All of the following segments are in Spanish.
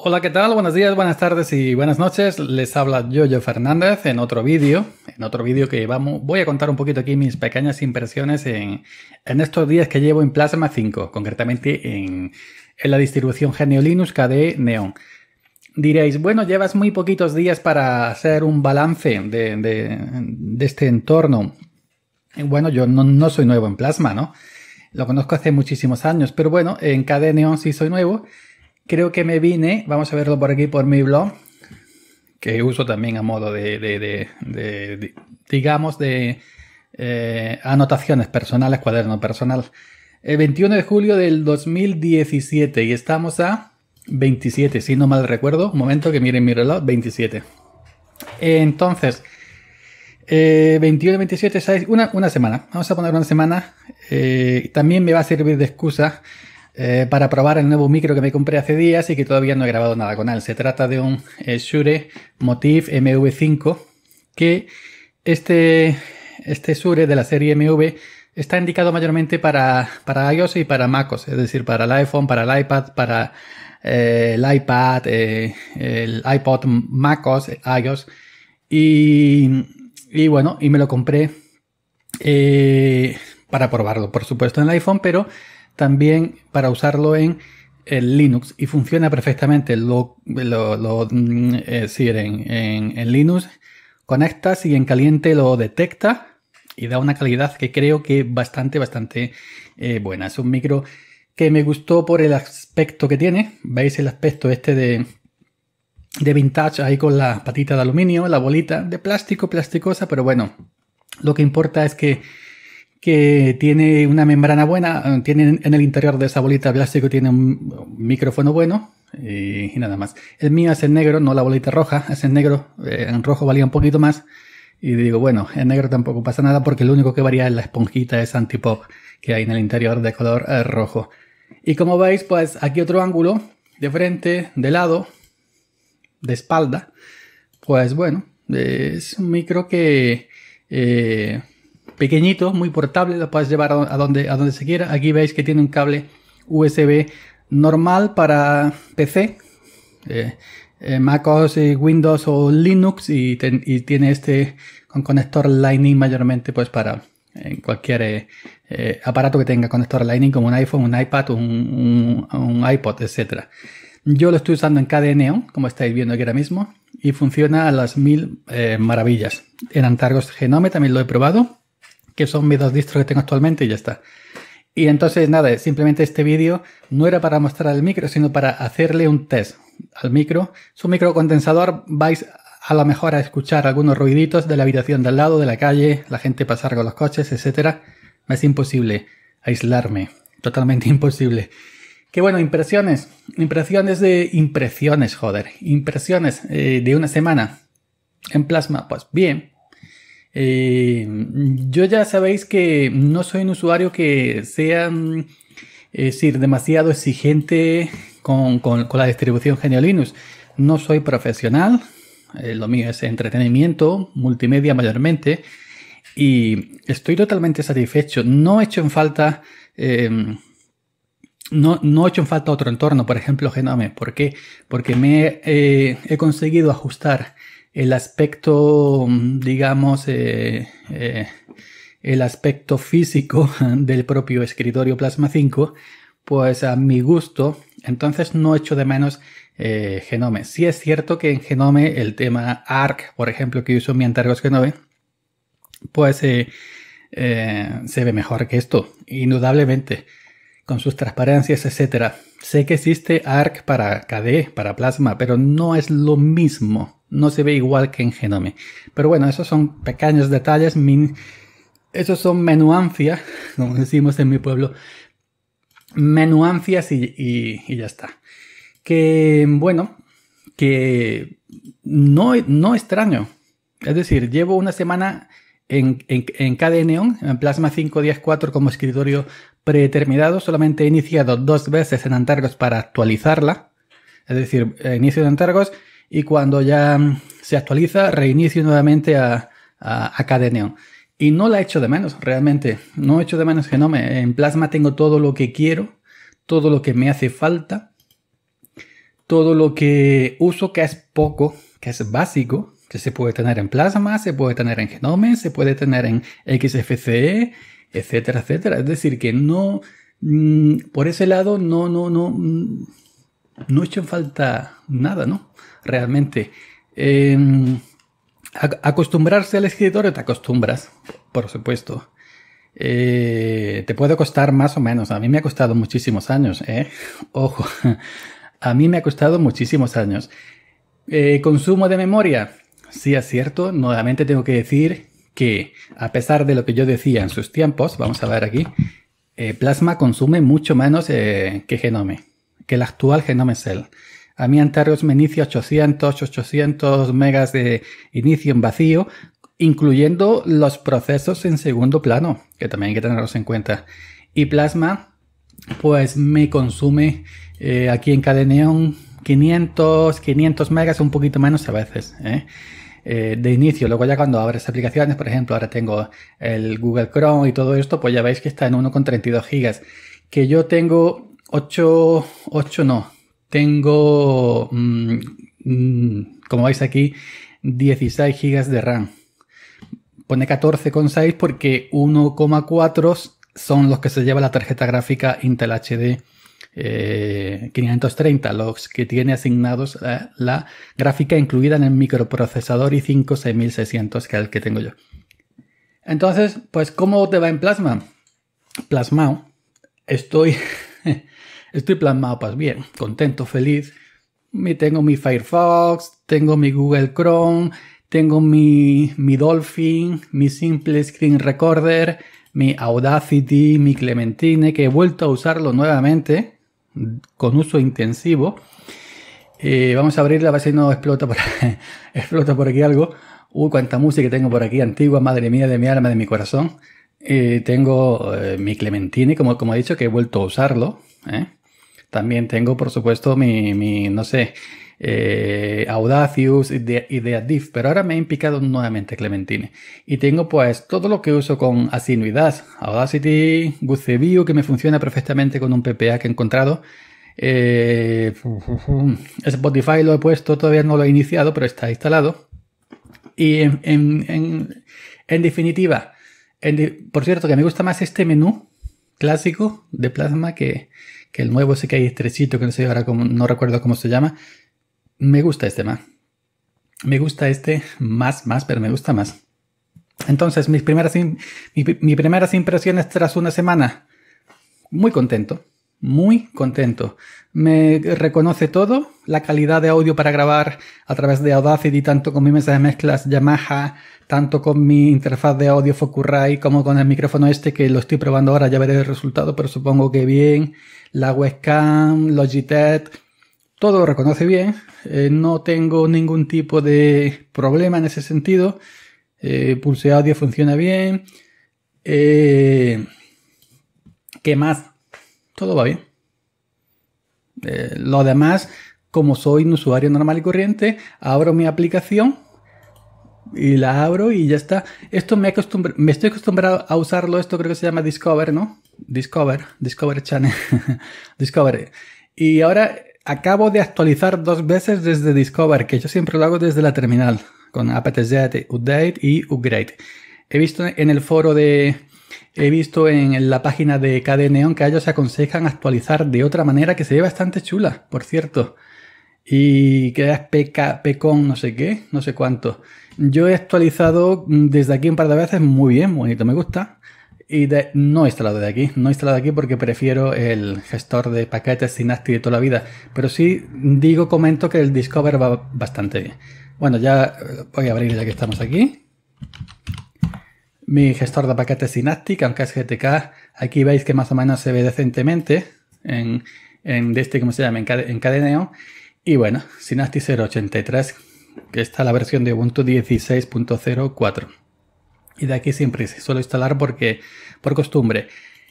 Hola, ¿qué tal? Buenos días, buenas tardes y buenas noches. Les habla yo Fernández en otro vídeo, en otro vídeo que vamos, voy a contar un poquito aquí mis pequeñas impresiones en, en estos días que llevo en Plasma 5, concretamente en, en la distribución Genio Linux KDE Neon. Diréis, bueno, llevas muy poquitos días para hacer un balance de, de, este entorno. Bueno, yo no, no soy nuevo en Plasma, ¿no? Lo conozco hace muchísimos años, pero bueno, en KDE Neon sí soy nuevo creo que me vine, vamos a verlo por aquí, por mi blog, que uso también a modo de, digamos, de eh, anotaciones personales, cuaderno personal. El eh, 21 de julio del 2017 y estamos a 27, si no mal recuerdo. Un momento que miren mi reloj, 27. Entonces, 21, 27, 6, una, semana. Vamos a poner una semana. Eh, también me va a servir de excusa eh, para probar el nuevo micro que me compré hace días y que todavía no he grabado nada con él. Se trata de un eh, Shure Motif MV5 que este, este Shure de la serie MV está indicado mayormente para, iOS y para MacOS, es decir, para el iPhone, para el iPad, para eh, el iPad, el iPod MacOS, iOS. Y, bueno, y me lo compré para probarlo, por supuesto, en el iPhone, pero también para usarlo en el Linux y funciona perfectamente. Lo, lo, mm, eh, en, Linux conectas y en caliente lo detecta y da una calidad que creo que bastante, bastante eh, buena. Es un micro que me gustó por el aspecto que tiene. Veis el aspecto este de, de vintage ahí con la patita de aluminio, la bolita de plástico, plasticosa, pero bueno, lo que importa es que que tiene una membrana buena, eh, tiene en el interior de esa bolita de plástico tiene un micrófono bueno y, nada más. El mío es en negro, no la bolita roja, es en negro, eh, en rojo valía un poquito más y digo, bueno, en negro tampoco pasa nada porque lo único que varía es la esponjita es antipop que hay en el interior de color eh, rojo. Y como veis, pues aquí otro ángulo, de frente, de lado, de espalda, pues bueno, es un micro que pequeñito, muy portable, lo puedes llevar a donde, a donde se quiera. Aquí veis que tiene un cable USB normal para PC, eh, eh, MacOS, eh, Windows o Linux y, tiene este con conector Lightning mayormente pues para cualquier aparato que tenga conector Lightning como un iPhone, un iPad, un, iPod, etc. Yo lo estoy usando en KDE como estáis viendo aquí ahora mismo, y funciona a las mil maravillas. En Antargos Genome también lo he probado que son mis dos distros que tengo actualmente y ya está. Y entonces, nada, simplemente este vídeo no era para mostrar el micro, sino para hacerle un test al micro. Su microcondensador vais a lo mejor a escuchar algunos ruiditos de la habitación de al lado, de la calle, la gente pasar con los coches, etc. es imposible aislarme, totalmente imposible. qué bueno, impresiones, impresiones de impresiones, joder, impresiones eh, de una semana en plasma, pues bien, eh, yo ya sabéis que no soy un usuario que sea, mm, es decir, demasiado exigente con, la distribución Genio Linux. No soy profesional, eh, lo mío es entretenimiento, multimedia mayormente, y estoy totalmente satisfecho. No he en falta, em, no, no, he hecho en falta otro entorno, por ejemplo Genome. ¿Por qué? Porque me he eh, conseguido ajustar el aspecto, mm, digamos, eh, eh, el aspecto físico del propio escritorio Plasma 5, pues a mi gusto, entonces no echo de menos eh, Genome. Sí es cierto que en Genome el tema ARC, por ejemplo, que uso en mi Antargos Genome, pues se ve mejor que esto, indudablemente, con sus transparencias, etc. Sé que existe ARC para KDE, para Plasma, pero no es lo mismo no se ve igual que en Genome. Pero bueno, esos son pequeños detalles, esos son menuancias, como decimos en mi pueblo, menuancias y, y, ya está. Que bueno, que no, no extraño. Es decir, llevo una semana en, en, en KDNeon, en Plasma 5.10.4 como escritorio predeterminado. Solamente he iniciado dos veces en Antargos para actualizarla. Es decir, inicio de Antargos, y cuando ya mm, se actualiza, reinicio nuevamente a, a, Cadeneon. Y no la echo de menos, realmente. No echo de menos Genome. En Plasma tengo todo lo que quiero, todo lo que me hace falta, todo lo que uso, que es poco, que es básico, que se puede tener en Plasma, se puede tener en Genome, se puede tener en XFCE, etcétera, etcétera. Es decir, que no, mm, por ese lado, no, no, no, mm, no echo en falta nada, ¿no? realmente. Em, acostumbrarse al escritorio te acostumbras, por supuesto. Eh, te puede costar más o menos. A mí me ha costado muchísimos años, ¿eh? Ojo, a mí me ha costado muchísimos años. Eh, consumo de memoria. Sí, es cierto. Nuevamente tengo que decir que, a pesar de lo que yo decía en sus tiempos, vamos a ver aquí, Plasma consume mucho menos que Genome, que el actual Genome Cell. A mí Antares me inicia 800, 800 megas de inicio en vacío, incluyendo los procesos en segundo plano, que también hay que tenerlos en cuenta. Y Plasma, pues me consume eh, aquí en Cadeneon 500, 500 megas, un poquito menos a veces. ¿eh? Eh, de inicio. Luego ya cuando abres aplicaciones, por ejemplo, ahora tengo el Google Chrome y todo esto, pues ya veis que está en 1,32 gigas. Que yo tengo 8, 8 no, tengo, mm, mm, como veis aquí, 16 GB de RAM. Pone 14,6 porque 1,4 son los que se lleva la tarjeta gráfica Intel HD 530, eh, los que tiene asignados eh, la, gráfica incluida en el microprocesador y 5 6600, que es el que tengo yo. Entonces, pues, ¿cómo te va en Plasma? Plasmao. Estoy Estoy plan mapas, pues bien, contento, feliz. Me tengo mi Firefox, tengo mi Google Chrome, tengo mi, mi Dolphin, mi Simple Screen Recorder, mi Audacity, mi Clementine, que he vuelto a usarlo nuevamente con uso intensivo. Eh, vamos a abrirla, a ver si no explota por, explota por aquí algo. Uy, cuánta música tengo por aquí, antigua, madre mía, de mi alma, de mi corazón. Eh, tengo eh, mi Clementine, como, como he dicho, que he vuelto a usarlo. ¿eh? También tengo, por supuesto, mi, no sé, eh, Audacious y de, pero ahora me he implicado nuevamente Clementine. Y tengo pues todo lo que uso con asinuidad, Audacity, View, que me funciona perfectamente con un PPA que he encontrado. Eh, Spotify lo he puesto, todavía no lo he iniciado, pero está instalado. Y en, en, en, en definitiva, por cierto, que me gusta más este menú clásico de plasma que, que el nuevo, sé que hay estrecito, que no sé ahora cómo, no recuerdo cómo se llama. Me gusta este más. Me gusta este más, más, pero me gusta más. Entonces, mis primeras, mis primeras impresiones tras una semana. Muy contento, muy contento. Me reconoce todo, la calidad de audio para grabar a través de Audacity, tanto con mi mesa de mezclas Yamaha, tanto con mi interfaz de audio Focusrite, como con el micrófono este que lo estoy probando ahora, ya veré el resultado, pero supongo que bien. La webcam, Logitech, todo reconoce bien. Eh, no tengo ningún tipo de problema en ese sentido. Eh, pulse Audio funciona bien. Eh, ¿Qué más? todo va bien. Eh, lo demás, como soy un usuario normal y corriente, abro mi aplicación y la abro y ya está. Esto me, acostumbra, me estoy acostumbrado a usarlo, esto creo que se llama Discover, ¿no? Discover, Discover Channel, Discover. Y ahora acabo de actualizar dos veces desde Discover, que yo siempre lo hago desde la terminal, con apt-get, update y upgrade. He visto en el foro de, He visto en la página de KD Neon que ellos aconsejan actualizar de otra manera que se ve bastante chula, por cierto. Y que es PK, no sé qué, no sé cuánto. Yo he actualizado desde aquí un par de veces, muy bien, bonito, me gusta. Y no he instalado de aquí, no he instalado de aquí porque prefiero el gestor de paquetes Synaptic de toda la vida. Pero sí digo, comento que el Discover va bastante bien. Bueno, ya voy a abrir ya que estamos aquí mi gestor de paquetes Synaptic, aunque es GTK, aquí veis que más o menos se ve decentemente en, en de este, ¿cómo se llama? En, cadeneo. Y bueno, Synaptic 083, que está la versión de Ubuntu 16.04. Y de aquí siempre se suele instalar porque, por costumbre.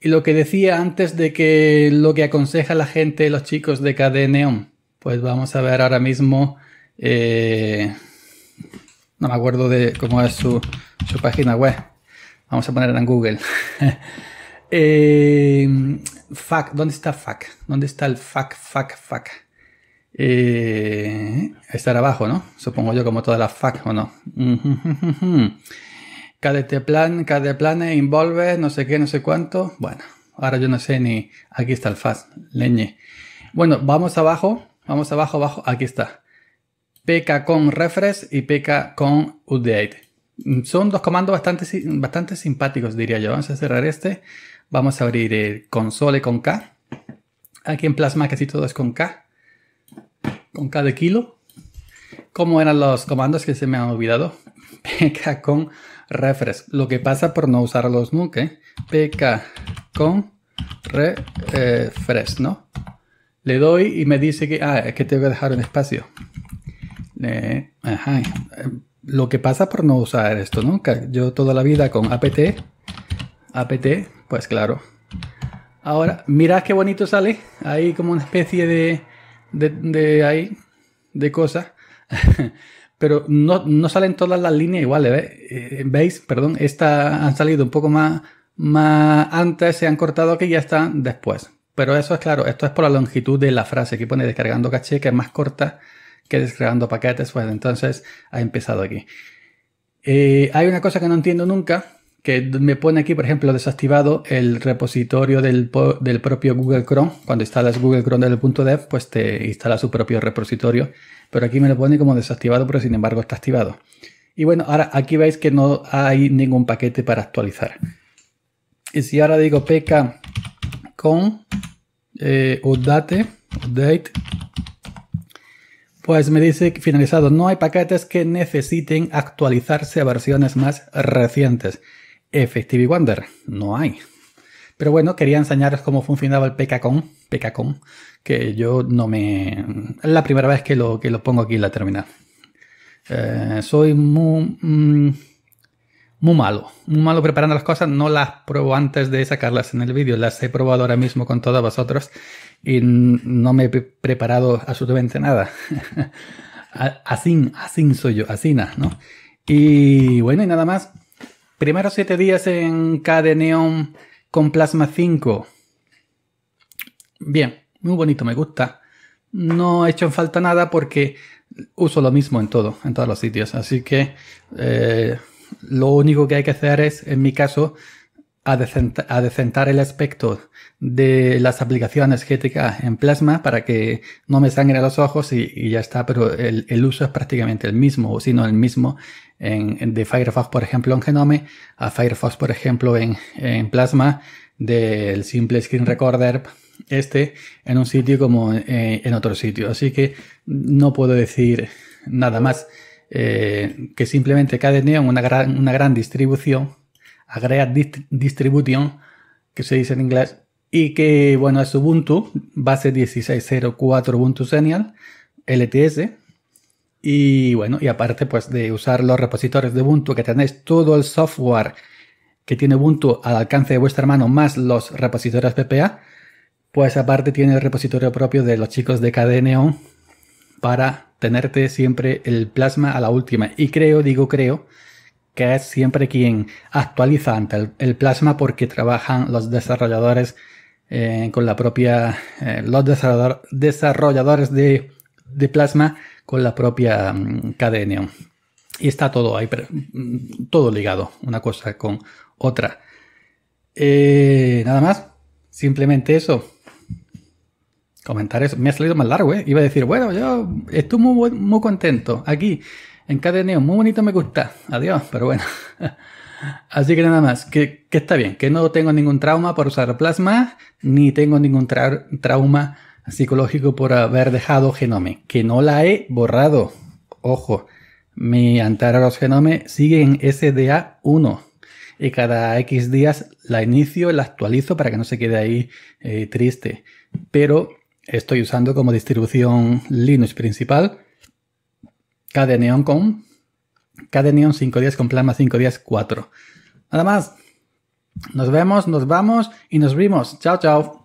Y lo que decía antes de que lo que aconseja la gente, los chicos de Neon. pues vamos a ver ahora mismo. Eh, no me acuerdo de cómo es su, su página web. Vamos a poner en Google. Eh, FAC, ¿dónde está FAC? ¿Dónde está el FAC, FAC, FAC? Eh, estará abajo, ¿no? Supongo yo como toda la FAC, ¿o no? Cadete plan, cada plane, involve, no sé qué, no sé cuánto. Bueno, ahora yo no sé ni... Aquí está el FAS, leñe. Bueno, vamos abajo, vamos abajo, abajo, aquí está. PK con refresh y PK con update. Mm, son dos comandos bastante, bastante simpáticos, diría yo. Vamos a cerrar este. Vamos a abrir el eh, console con K. Aquí en Plasma casi todo es con K. Con K de kilo. ¿Cómo eran los comandos que se me han olvidado? PK con refresh Lo que pasa por no usarlos nunca. ¿eh? PK con refresh ¿no? Le doy y me dice que... Ah, es que tengo que dejar un espacio. ajá lo que pasa por no usar esto, ¿no? Yo toda la vida con apt, apt, pues claro. Ahora, mirad qué bonito sale. Hay como una especie de, de, ahí, de cosa. Pero no, no, salen todas las líneas iguales, ¿eh? eh, ¿veis? Perdón, estas han salido un poco más, más antes, se han cortado aquí y ya están después. Pero eso es claro, esto es por la longitud de la frase que pone descargando caché, que es más corta que creando paquetes, pues entonces ha empezado aquí. Eh, hay una cosa que no entiendo nunca, que me pone aquí, por ejemplo, desactivado el repositorio del, propio Google Chrome. Cuando instalas Google Chrome desde el punto dev, pues te instala su propio repositorio, pero aquí me lo pone como desactivado, pero sin embargo está activado. Y bueno, ahora aquí veis que no hay ningún paquete para actualizar. Y si ahora digo pk con update, eh, update pues me dice que finalizado, no hay paquetes que necesiten actualizarse a versiones más recientes. Effective Wonder, no hay. Pero bueno, quería enseñaros cómo funcionaba el PKCON, PKCON, que yo no me... Es la primera vez que lo, que lo pongo aquí en la terminal. Eh, soy muy... Mm, muy malo, muy malo preparando las cosas. No las pruebo antes de sacarlas en el vídeo, las he probado ahora mismo con todos vosotros y no me he preparado absolutamente nada. así, así soy yo, así ¿no? Y bueno, y nada más. Primeros 7 días en KDE Neon con Plasma 5. Bien, muy bonito, me gusta. No he hecho en falta nada porque uso lo mismo en todo, en todos los sitios. Así que... Eh, lo único que hay que hacer es, en mi caso, adecentar, el aspecto de las aplicaciones GTK en plasma para que no me sangre los ojos y, ya está, pero el, uso es prácticamente el mismo, o si no el mismo, de Firefox, por ejemplo, en Genome, a Firefox, por ejemplo, en, plasma, del simple screen recorder este en un sitio como eh, en otro sitio. Así que no puedo decir nada más. Eh, que simplemente Cadeneon una gran, una gran distribución, agrega distribution, que se dice en inglés, y que, bueno, es Ubuntu, base 16.04 Ubuntu Senial, LTS, y bueno, y aparte pues de usar los repositorios de Ubuntu, que tenéis todo el software que tiene Ubuntu al alcance de vuestra mano, más los repositorios PPA, pues aparte tiene el repositorio propio de los chicos de Cadeneon para tenerte siempre el plasma a la última. Y creo, digo creo, que es siempre quien actualiza ante el, plasma porque trabajan los desarrolladores eh, con la propia, eh, los desarrolladores de, plasma con la propia mm, cadena Y está todo ahí, mm, todo ligado, una cosa con otra. Eh, nada más, simplemente eso. Comentar eso. Me ha salido más largo, ¿eh? Iba a decir, bueno, yo estoy muy, contento aquí, en Cadeneo. Muy bonito me gusta. Adiós, pero bueno. Así que nada más, que, está bien, que no tengo ningún trauma por usar plasma, ni tengo ningún trauma psicológico por haber dejado Genome, que no la he borrado. Ojo, mi los Genome sigue en SDA1 y cada X días la inicio, la actualizo para que no se quede ahí eh, triste. Pero Estoy usando como distribución Linux principal Neon con cinco 5.10 con Plasma 5.10 4. Nada más. Nos vemos, nos vamos y nos vimos. Chao, chao.